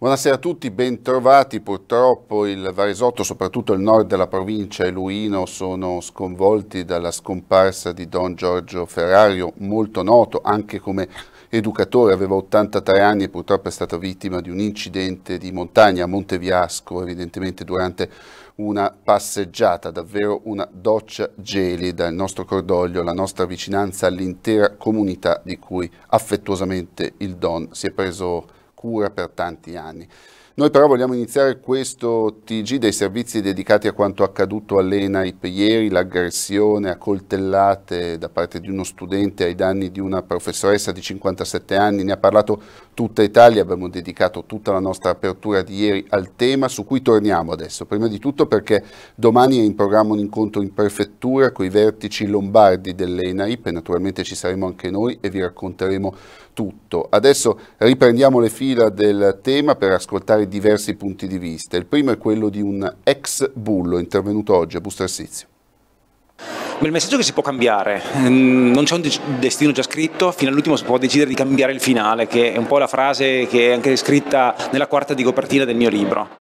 Buonasera a tutti, bentrovati. Purtroppo il Varesotto, soprattutto il nord della provincia e Luino, sono sconvolti dalla scomparsa di Don Giorgio Ferrario, molto noto anche come educatore, aveva 83 anni e purtroppo è stato vittima di un incidente di montagna a Monteviasco, evidentemente durante una passeggiata, davvero una doccia gelida, il nostro cordoglio, la nostra vicinanza all'intera comunità di cui affettuosamente il Don si è preso cura per tanti anni. Noi però vogliamo iniziare questo TG dei servizi dedicati a quanto accaduto all'ENAIP ieri, l'aggressione a coltellate da parte di uno studente ai danni di una professoressa di 57 anni. Ne ha parlato tutta Italia, abbiamo dedicato tutta la nostra apertura di ieri al tema su cui torniamo adesso. Prima di tutto perché domani è in programma un incontro in prefettura con i vertici lombardi dell'ENAIP e naturalmente ci saremo anche noi e vi racconteremo tutto. Adesso riprendiamo le fila del tema per ascoltare diversi punti di vista. Il primo è quello di un ex bullo intervenuto oggi a Busto Arsizio. Il messaggio che si può cambiare, ehm, non c'è un destino già scritto, fino all'ultimo si può decidere di cambiare il finale, che è un po' la frase che è anche scritta nella quarta di copertina del mio libro.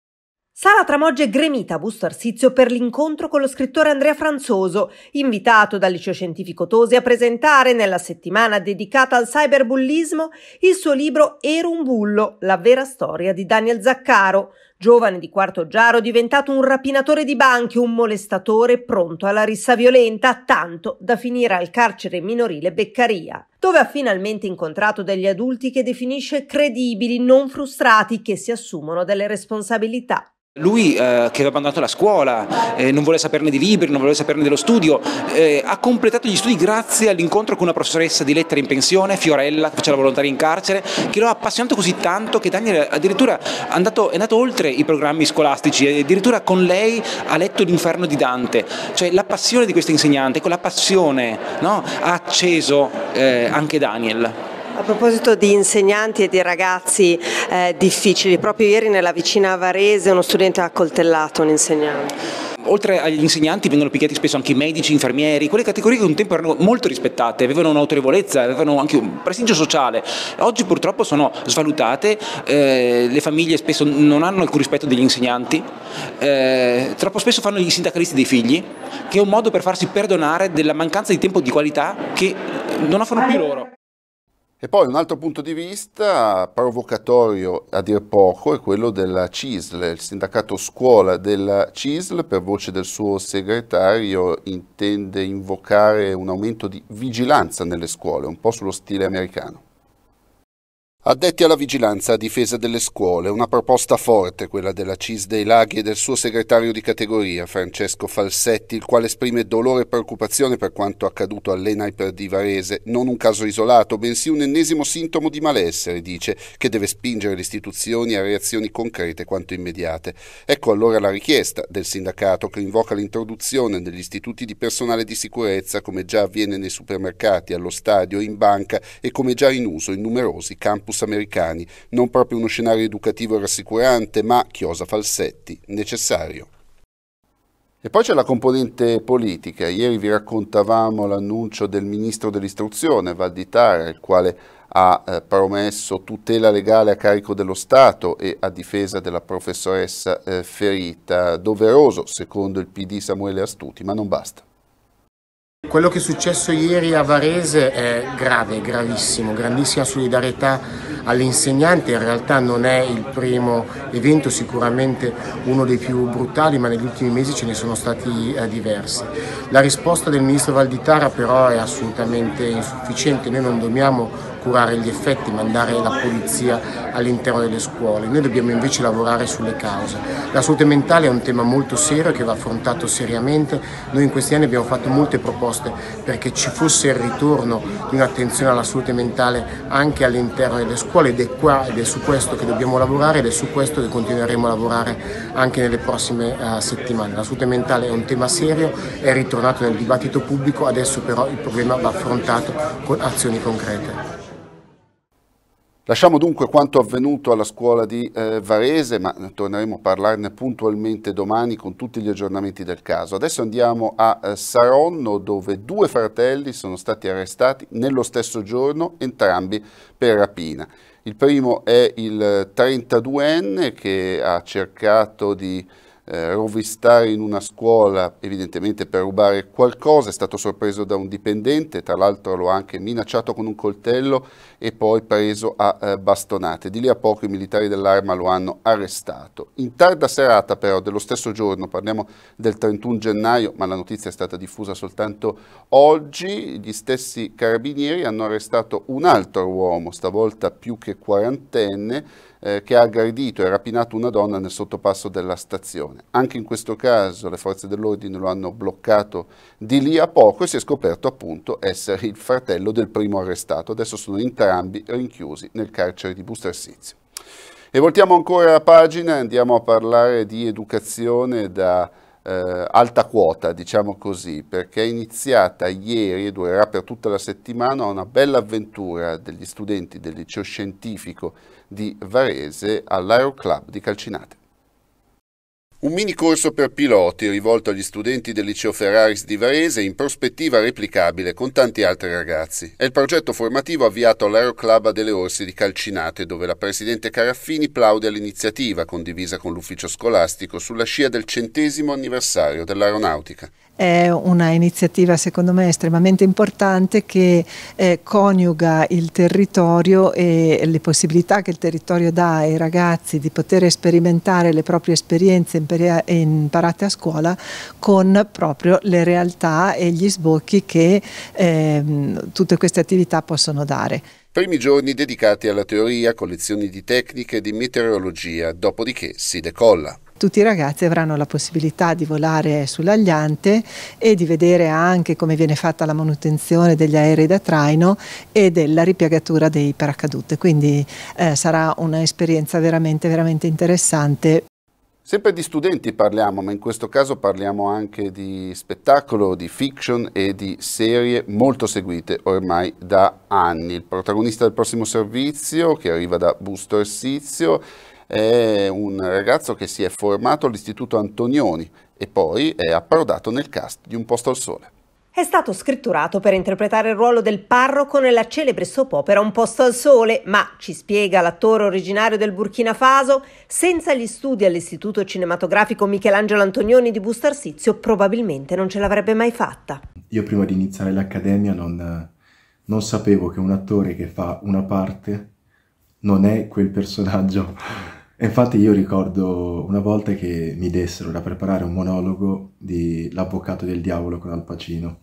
Sala Tramogge è gremita a Busto Arsizio per l'incontro con lo scrittore Andrea Franzoso, invitato dal Liceo Scientifico Tosi a presentare nella settimana dedicata al cyberbullismo il suo libro Ero un bullo, la vera storia di Daniel Zaccaro, giovane di quarto giaro diventato un rapinatore di banche, un molestatore pronto alla rissa violenta, tanto da finire al carcere minorile Beccaria, dove ha finalmente incontrato degli adulti che definisce credibili, non frustrati, che si assumono delle responsabilità. Lui eh, che aveva abbandonato la scuola, eh, non voleva saperne di libri, non voleva saperne dello studio, eh, ha completato gli studi grazie all'incontro con una professoressa di lettere in pensione, Fiorella, che faceva la volontaria in carcere, che lo ha appassionato così tanto che Daniel addirittura è andato, è andato oltre i programmi scolastici addirittura con lei ha letto l'inferno di Dante. Cioè la passione di questa insegnante, con la passione no, ha acceso eh, anche Daniel. A proposito di insegnanti e di ragazzi eh, difficili, proprio ieri nella vicina Varese uno studente ha accoltellato un insegnante oltre agli insegnanti vengono picchiati spesso anche i medici, infermieri, quelle categorie che un tempo erano molto rispettate, avevano un'autorevolezza, avevano anche un prestigio sociale. Oggi purtroppo sono svalutate, eh, le famiglie spesso non hanno alcun rispetto degli insegnanti, eh, troppo spesso fanno i sindacalisti dei figli, che è un modo per farsi perdonare della mancanza di tempo di qualità che non offrono più loro. E poi un altro punto di vista provocatorio a dir poco è quello della CISL, il sindacato scuola della CISL per voce del suo segretario intende invocare un aumento di vigilanza nelle scuole, un po' sullo stile americano. Addetti alla vigilanza a difesa delle scuole, una proposta forte quella della CIS dei Laghi e del suo segretario di categoria, Francesco Falsetti, il quale esprime dolore e preoccupazione per quanto accaduto all'Enaiper di Varese, non un caso isolato, bensì un ennesimo sintomo di malessere, dice, che deve spingere le istituzioni a reazioni concrete quanto immediate. Ecco allora la richiesta del sindacato che invoca l'introduzione negli istituti di personale di sicurezza, come già avviene nei supermercati, allo stadio, in banca e come già in uso in numerosi campi campus americani, non proprio uno scenario educativo rassicurante, ma, chiosa falsetti, necessario. E poi c'è la componente politica. Ieri vi raccontavamo l'annuncio del ministro dell'istruzione, Valditara, il quale ha eh, promesso tutela legale a carico dello Stato e a difesa della professoressa eh, ferita, doveroso secondo il PD Samuele Astuti, ma non basta quello che è successo ieri a Varese è grave, gravissimo, grandissima solidarietà all'insegnante, in realtà non è il primo evento, sicuramente uno dei più brutali, ma negli ultimi mesi ce ne sono stati eh, diversi. La risposta del ministro Valditara però è assolutamente insufficiente, noi non dobbiamo curare gli effetti, mandare la polizia all'interno delle scuole. Noi dobbiamo invece lavorare sulle cause. La salute mentale è un tema molto serio che va affrontato seriamente. Noi in questi anni abbiamo fatto molte proposte perché ci fosse il ritorno di un'attenzione alla salute mentale anche all'interno delle scuole ed è qua ed è su questo che dobbiamo lavorare ed è su questo che continueremo a lavorare anche nelle prossime uh, settimane. La salute mentale è un tema serio, è ritornato nel dibattito pubblico, adesso però il problema va affrontato con azioni concrete. Lasciamo dunque quanto avvenuto alla scuola di eh, Varese, ma torneremo a parlarne puntualmente domani con tutti gli aggiornamenti del caso. Adesso andiamo a eh, Saronno, dove due fratelli sono stati arrestati nello stesso giorno, entrambi per rapina. Il primo è il 32enne eh, che ha cercato di eh, rovistare in una scuola, evidentemente per rubare qualcosa, è stato sorpreso da un dipendente, tra l'altro lo ha anche minacciato con un coltello e poi preso a eh, bastonate. Di lì a poco i militari dell'arma lo hanno arrestato. In tarda serata però dello stesso giorno, parliamo del 31 gennaio, ma la notizia è stata diffusa soltanto oggi, gli stessi carabinieri hanno arrestato un altro uomo, stavolta più che quarantenne, eh, che ha aggredito e rapinato una donna nel sottopasso della stazione. Anche in questo caso le forze dell'ordine lo hanno bloccato di lì a poco e si è scoperto appunto essere il fratello del primo arrestato. Adesso sono entrambi rinchiusi nel carcere di Bustersizio. E voltiamo ancora la pagina, andiamo a parlare di educazione da eh, alta quota, diciamo così, perché è iniziata ieri e durerà per tutta la settimana una bella avventura degli studenti del liceo scientifico di Varese all'Aeroclub di Calcinate. Un mini corso per piloti rivolto agli studenti del liceo Ferraris di Varese in prospettiva replicabile con tanti altri ragazzi. È il progetto formativo avviato all'Aeroclub delle Orsi di Calcinate, dove la presidente Caraffini plaude all'iniziativa condivisa con l'ufficio scolastico sulla scia del centesimo anniversario dell'aeronautica. È una iniziativa secondo me estremamente importante che eh, coniuga il territorio e le possibilità che il territorio dà ai ragazzi di poter sperimentare le proprie esperienze in eh, imparate a scuola con proprio le realtà e gli sbocchi che ehm, tutte queste attività possono dare. Primi giorni dedicati alla teoria, collezioni di tecniche e di meteorologia, dopodiché si decolla tutti i ragazzi avranno la possibilità di volare sull'Agliante e di vedere anche come viene fatta la manutenzione degli aerei da traino e della ripiegatura dei paracadute. Quindi eh, sarà un'esperienza veramente, veramente interessante Sempre di studenti parliamo, ma in questo caso parliamo anche di spettacolo, di fiction e di serie molto seguite ormai da anni. Il protagonista del prossimo servizio, che arriva da Busto Ersizio, è un ragazzo che si è formato all'Istituto Antonioni e poi è approdato nel cast di Un posto al sole. È stato scritturato per interpretare il ruolo del parroco nella celebre soap opera Un posto al sole, ma, ci spiega l'attore originario del Burkina Faso, senza gli studi all'Istituto Cinematografico Michelangelo Antonioni di Bustarsizio probabilmente non ce l'avrebbe mai fatta. Io prima di iniziare l'accademia non, non sapevo che un attore che fa una parte non è quel personaggio. Infatti io ricordo una volta che mi dessero da preparare un monologo di L'avvocato del diavolo con Al Pacino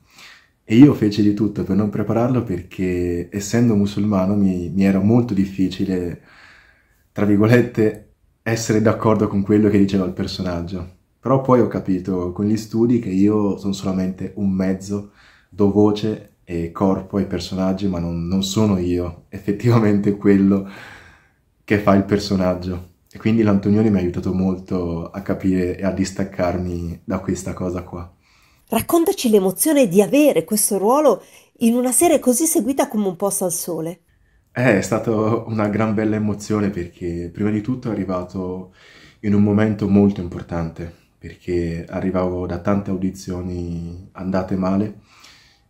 e io feci di tutto per non prepararlo perché, essendo musulmano, mi, mi era molto difficile, tra virgolette, essere d'accordo con quello che diceva il personaggio. Però poi ho capito con gli studi che io sono solamente un mezzo, do voce e corpo ai personaggi, ma non, non sono io effettivamente quello che fa il personaggio. E quindi l'Antonioni mi ha aiutato molto a capire e a distaccarmi da questa cosa qua. Raccontaci l'emozione di avere questo ruolo in una serie così seguita come un posto al sole. Eh, è stata una gran bella emozione perché prima di tutto è arrivato in un momento molto importante perché arrivavo da tante audizioni andate male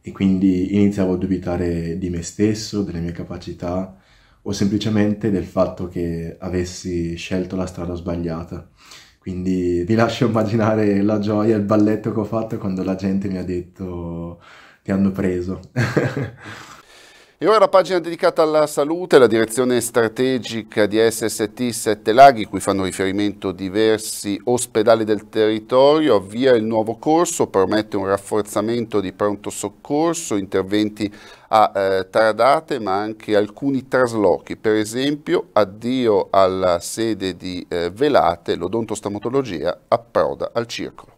e quindi iniziavo a dubitare di me stesso, delle mie capacità o semplicemente del fatto che avessi scelto la strada sbagliata. Quindi vi lascio immaginare la gioia, il balletto che ho fatto quando la gente mi ha detto ti hanno preso. E ora la pagina dedicata alla salute, la direzione strategica di SST Sette Laghi, cui fanno riferimento diversi ospedali del territorio, avvia il nuovo corso, promette un rafforzamento di pronto soccorso, interventi a eh, Tardate ma anche alcuni traslochi, per esempio addio alla sede di eh, Velate, l'odontostomatologia approda al circolo.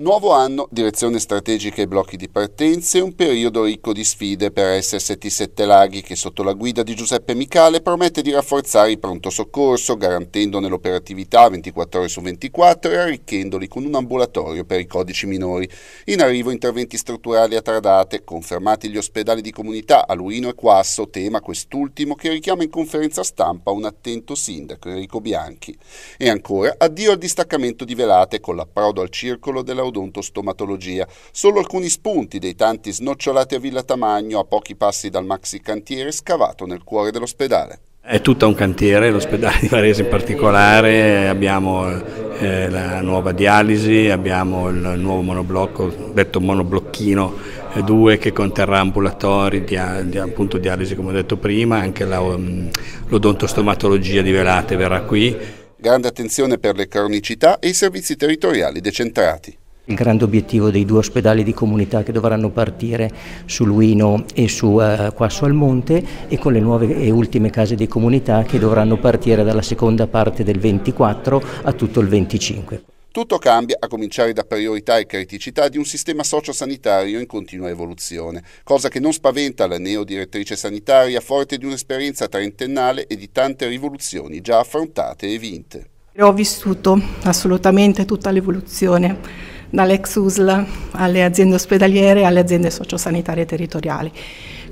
Nuovo anno, direzione strategica e blocchi di partenze, un periodo ricco di sfide per SST Sette Laghi che sotto la guida di Giuseppe Micale promette di rafforzare il pronto soccorso, garantendone l'operatività 24 ore su 24 e arricchendoli con un ambulatorio per i codici minori. In arrivo interventi strutturali a tradate, confermati gli ospedali di comunità a Luino e Quasso, tema quest'ultimo che richiama in conferenza stampa un attento sindaco Enrico Bianchi. E ancora, addio al distaccamento di Velate con l'approdo al circolo della odontostomatologia. Solo alcuni spunti dei tanti snocciolati a Villa Tamagno, a pochi passi dal maxi cantiere scavato nel cuore dell'ospedale. È tutto un cantiere, l'ospedale di Varese in particolare, abbiamo eh, la nuova dialisi, abbiamo il nuovo monoblocco, detto monoblocchino 2 eh, che conterrà ambulatori, dia, di, appunto dialisi come ho detto prima, anche la, um, l'odontostomatologia di Velate verrà qui. Grande attenzione per le cronicità e i servizi territoriali decentrati. Il grande obiettivo dei due ospedali di comunità che dovranno partire su Luino e su uh, eh, Quasso al Monte e con le nuove e ultime case di comunità che dovranno partire dalla seconda parte del 24 a tutto il 25. Tutto cambia, a cominciare da priorità e criticità di un sistema sociosanitario in continua evoluzione, cosa che non spaventa la neodirettrice sanitaria forte di un'esperienza trentennale e di tante rivoluzioni già affrontate e vinte. Ho vissuto assolutamente tutta l'evoluzione dall'ex USL alle aziende ospedaliere e alle aziende sociosanitarie territoriali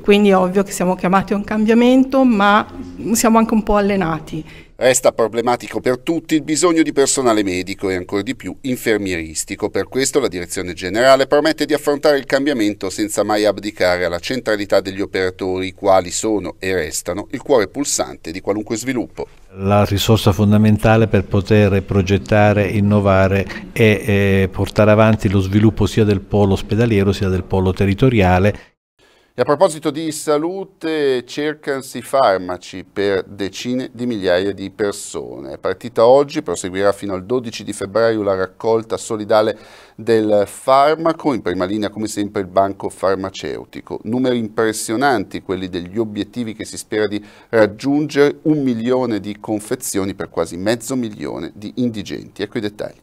quindi è ovvio che siamo chiamati a un cambiamento, ma siamo anche un po' allenati. Resta problematico per tutti il bisogno di personale medico e ancor di più infermieristico. Per questo la Direzione Generale promette di affrontare il cambiamento senza mai abdicare alla centralità degli operatori, i quali sono e restano il cuore pulsante di qualunque sviluppo. La risorsa fondamentale per poter progettare, innovare e eh, portare avanti lo sviluppo sia del polo ospedaliero sia del polo territoriale e a proposito di salute, cercansi farmaci per decine di migliaia di persone. È partita oggi, proseguirà fino al 12 di febbraio la raccolta solidale del farmaco, in prima linea come sempre il banco farmaceutico. Numeri impressionanti quelli degli obiettivi che si spera di raggiungere, un milione di confezioni per quasi mezzo milione di indigenti. Ecco i dettagli.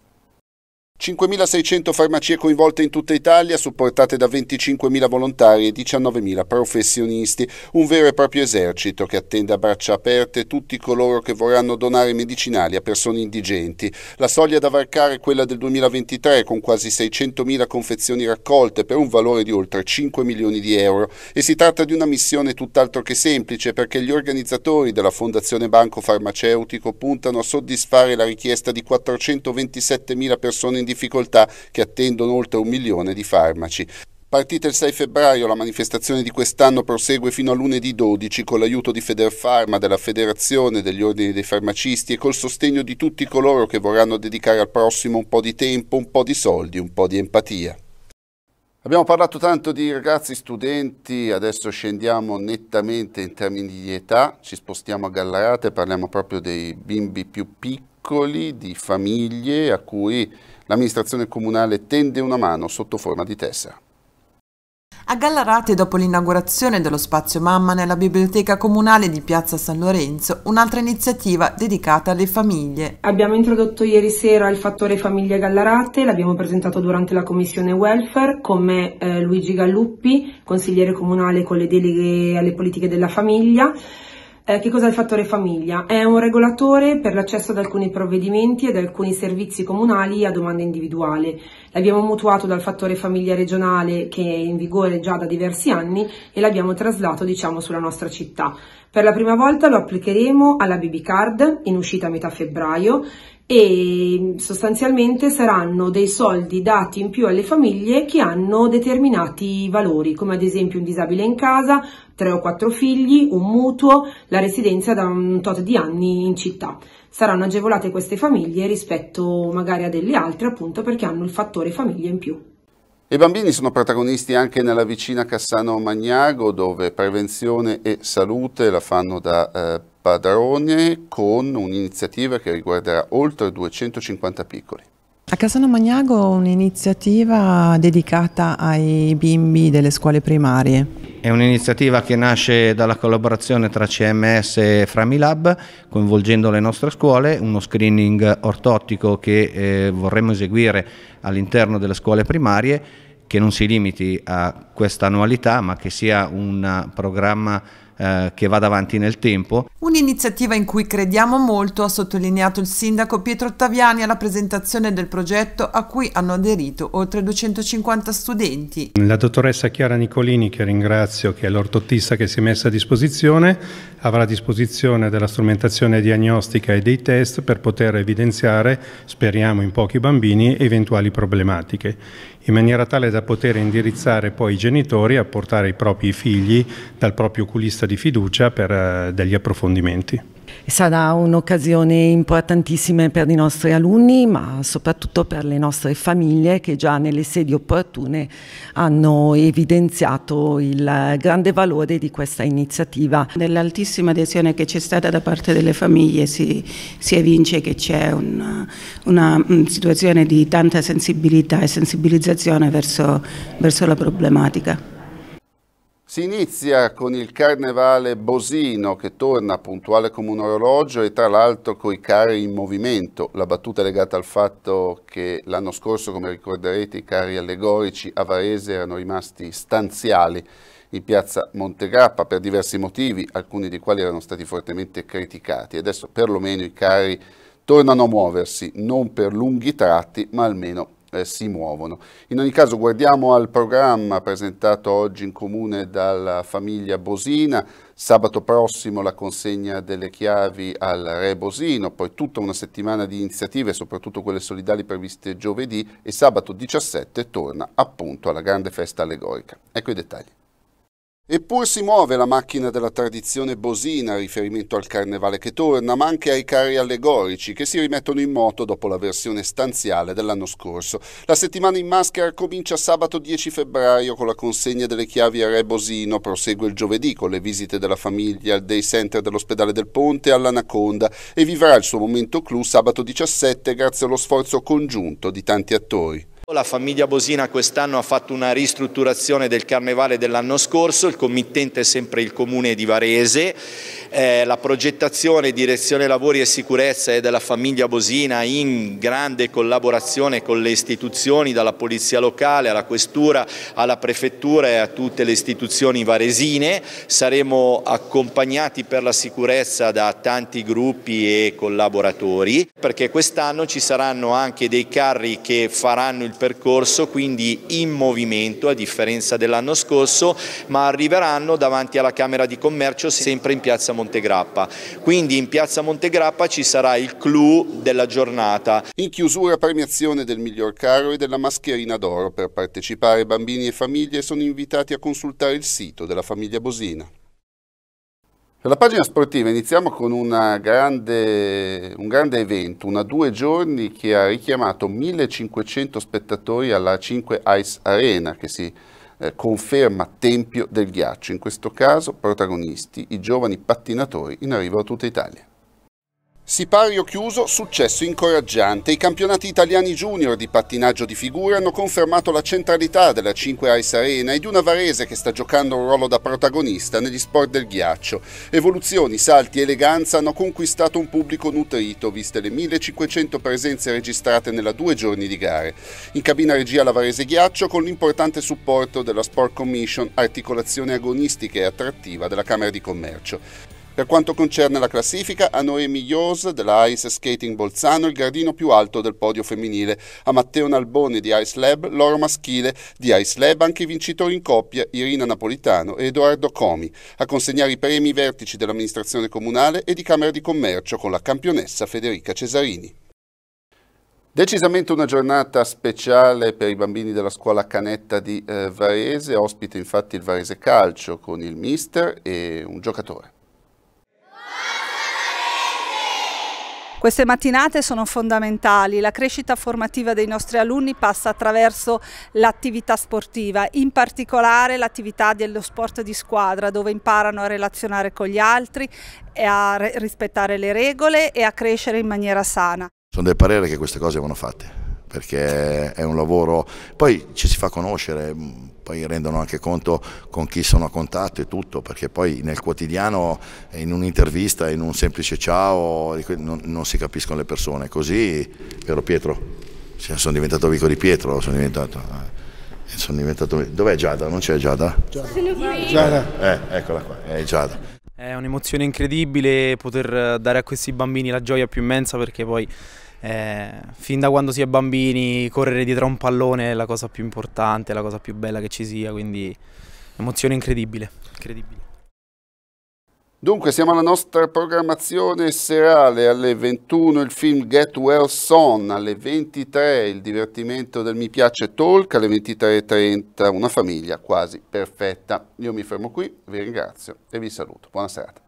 5.600 farmacie coinvolte in tutta Italia, supportate da 25.000 volontari e 19.000 professionisti, un vero e proprio esercito che attende a braccia aperte tutti coloro che vorranno donare medicinali a persone indigenti. La soglia da varcare è quella del 2023 con quasi 600.000 confezioni raccolte per un valore di oltre 5 milioni di euro e si tratta di una missione tutt'altro che semplice perché gli organizzatori della Fondazione Banco Farmaceutico puntano a soddisfare la richiesta di 427.000 persone indigenti difficoltà che attendono oltre un milione di farmaci. Partita il 6 febbraio, la manifestazione di quest'anno prosegue fino a lunedì 12 con l'aiuto di Federfarma, della Federazione, degli ordini dei farmacisti e col sostegno di tutti coloro che vorranno dedicare al prossimo un po' di tempo, un po' di soldi, un po' di empatia. Abbiamo parlato tanto di ragazzi studenti, adesso scendiamo nettamente in termini di età, ci spostiamo a Gallarate, parliamo proprio dei bimbi più piccoli, di famiglie a cui L'amministrazione comunale tende una mano sotto forma di tessera. A Gallarate, dopo l'inaugurazione dello spazio Mamma nella biblioteca comunale di Piazza San Lorenzo, un'altra iniziativa dedicata alle famiglie. Abbiamo introdotto ieri sera il fattore famiglie Gallarate, l'abbiamo presentato durante la commissione welfare con me eh, Luigi Galluppi, consigliere comunale con le deleghe alle politiche della famiglia. Eh, che cos'è il fattore famiglia? È un regolatore per l'accesso ad alcuni provvedimenti ed alcuni servizi comunali a domanda individuale. L'abbiamo mutuato dal fattore famiglia regionale che è in vigore già da diversi anni e l'abbiamo traslato diciamo sulla nostra città. Per la prima volta lo applicheremo alla BB Card in uscita a metà febbraio e sostanzialmente saranno dei soldi dati in più alle famiglie che hanno determinati valori, come ad esempio un disabile in casa, tre o quattro figli, un mutuo, la residenza da un tot di anni in città. Saranno agevolate queste famiglie rispetto magari a delle altre appunto perché hanno il fattore famiglia in più. I bambini sono protagonisti anche nella vicina Cassano Magnago dove prevenzione e salute la fanno da eh, Padrone con un'iniziativa che riguarderà oltre 250 piccoli. A Casano Magnago un'iniziativa dedicata ai bimbi delle scuole primarie. È un'iniziativa che nasce dalla collaborazione tra CMS e Framilab, coinvolgendo le nostre scuole, uno screening ortottico che eh, vorremmo eseguire all'interno delle scuole primarie, che non si limiti a questa annualità, ma che sia un programma eh, che vada avanti nel tempo. Un'iniziativa in cui crediamo molto, ha sottolineato il sindaco Pietro Ottaviani alla presentazione del progetto a cui hanno aderito oltre 250 studenti. La dottoressa Chiara Nicolini, che ringrazio, che è l'ortottista che si è messa a disposizione, avrà a disposizione della strumentazione diagnostica e dei test per poter evidenziare, speriamo in pochi bambini, eventuali problematiche in maniera tale da poter indirizzare poi i genitori a portare i propri figli dal proprio oculista di fiducia per eh, degli approfondimenti sarà un'occasione importantissima per i nostri alunni, ma soprattutto per le nostre famiglie che già nelle sedi opportune hanno evidenziato il grande valore di questa iniziativa. Nell'altissima adesione che c'è stata da parte delle famiglie si, si evince che c'è una, una, mm, situazione di tanta sensibilità e sensibilizzazione verso, verso la problematica. Si inizia con il carnevale Bosino che torna puntuale come un orologio e tra l'altro coi carri in movimento. La battuta è legata al fatto che l'anno scorso, come ricorderete, i carri allegorici a Varese erano rimasti stanziali in piazza Montegrappa per diversi motivi, alcuni dei quali erano stati fortemente criticati. Adesso perlomeno i carri tornano a muoversi, non per lunghi tratti, ma almeno eh, si muovono. In ogni caso guardiamo al programma presentato oggi in comune dalla famiglia Bosina, sabato prossimo la consegna delle chiavi al Re Bosino, poi tutta una settimana di iniziative, soprattutto quelle solidali previste giovedì e sabato 17 torna appunto alla grande festa allegorica. Ecco i dettagli. Eppure si muove la macchina della tradizione bosina, riferimento al carnevale che torna, ma anche ai carri allegorici che si rimettono in moto dopo la versione stanziale dell'anno scorso. La settimana in maschera comincia sabato 10 febbraio con la consegna delle chiavi a Re Bosino, prosegue il giovedì con le visite della famiglia al day center dell'ospedale del Ponte e all'Anaconda e vivrà il suo momento clou sabato 17 grazie allo sforzo congiunto di tanti attori. La famiglia Bosina quest'anno ha fatto una ristrutturazione del carnevale dell'anno scorso, il committente è sempre il comune di Varese, eh, la progettazione, direzione lavori e sicurezza è della famiglia Bosina in grande collaborazione con le istituzioni, dalla polizia locale alla questura, alla prefettura e a tutte le istituzioni varesine. Saremo accompagnati per la sicurezza da tanti gruppi e collaboratori perché quest'anno ci saranno anche dei carri che faranno il percorso, quindi in movimento a differenza dell'anno scorso, ma arriveranno davanti alla Camera di Commercio sempre in piazza Montegrappa. Quindi in piazza Montegrappa ci sarà il clou della giornata. In chiusura premiazione del miglior carro e della mascherina d'oro. Per partecipare bambini e famiglie sono invitati a consultare il sito della famiglia Bosina. Per la pagina sportiva iniziamo con grande, un grande evento, una due giorni che ha richiamato 1500 spettatori alla 5 Ice Arena che si eh, conferma tempio del ghiaccio, in questo caso protagonisti i giovani pattinatori in arrivo a tutta Italia. Sipario chiuso, successo incoraggiante. I campionati italiani junior di pattinaggio di figure hanno confermato la centralità della 5 Ice Arena e di una Varese che sta giocando un ruolo da protagonista negli sport del ghiaccio. Evoluzioni, salti e eleganza hanno conquistato un pubblico nutrito, viste le 1500 presenze registrate nella due giorni di gare. In cabina regia la Varese Ghiaccio con l'importante supporto della Sport Commission, articolazione agonistica e attrattiva della Camera di Commercio. Per quanto concerne la classifica, a Noemi Ios della Ice Skating Bolzano il gradino più alto del podio femminile, a Matteo Nalboni di Ice Lab, l'oro maschile di Ice Lab anche i vincitori in coppia Irina Napolitano e Edoardo Comi, a consegnare i premi vertici dell'amministrazione comunale e di Camera di Commercio con la campionessa Federica Cesarini. Decisamente una giornata speciale per i bambini della scuola Canetta di eh, Varese, ospite infatti il Varese Calcio con il mister e un giocatore. Queste mattinate sono fondamentali, la crescita formativa dei nostri alunni passa attraverso l'attività sportiva, in particolare l'attività dello sport di squadra dove imparano a relazionare con gli altri, a rispettare le regole e a crescere in maniera sana. Sono del parere che queste cose vanno fatte perché è un lavoro, poi ci si fa conoscere, mm, poi rendono anche conto con chi sono a contatto e tutto, perché poi nel quotidiano, in un'intervista, in un semplice ciao, non, non, si capiscono le persone, così, vero Pietro? sono diventato amico di Pietro, sono diventato... Eh, sono diventato... Dov'è Giada? Non c'è Giada. Giada. Eh, eccola qua, è Giada. È un'emozione incredibile poter dare a questi bambini la gioia più immensa perché poi eh, fin da quando si è bambini correre dietro a un pallone è la cosa più importante, la cosa più bella che ci sia, quindi emozione incredibile. incredibile. Dunque siamo alla nostra programmazione serale, alle 21 il film Get Well Son, alle 23 il divertimento del Mi Piace Talk, alle 23.30 una famiglia quasi perfetta. Io mi fermo qui, vi ringrazio e vi saluto. Buona serata.